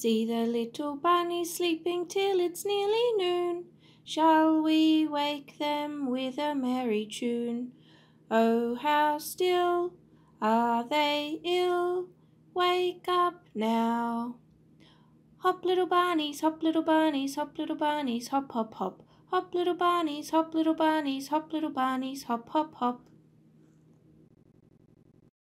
See the little bunny sleeping till it's nearly noon. Shall we wake them with a merry tune? Oh, how still are they ill? Wake up now. Hop, little bunnies, hop, little bunnies, hop, little bunnies, hop, hop, hop. Hop, little bunnies, hop, little bunnies, hop, little bunnies, hop, hop, hop.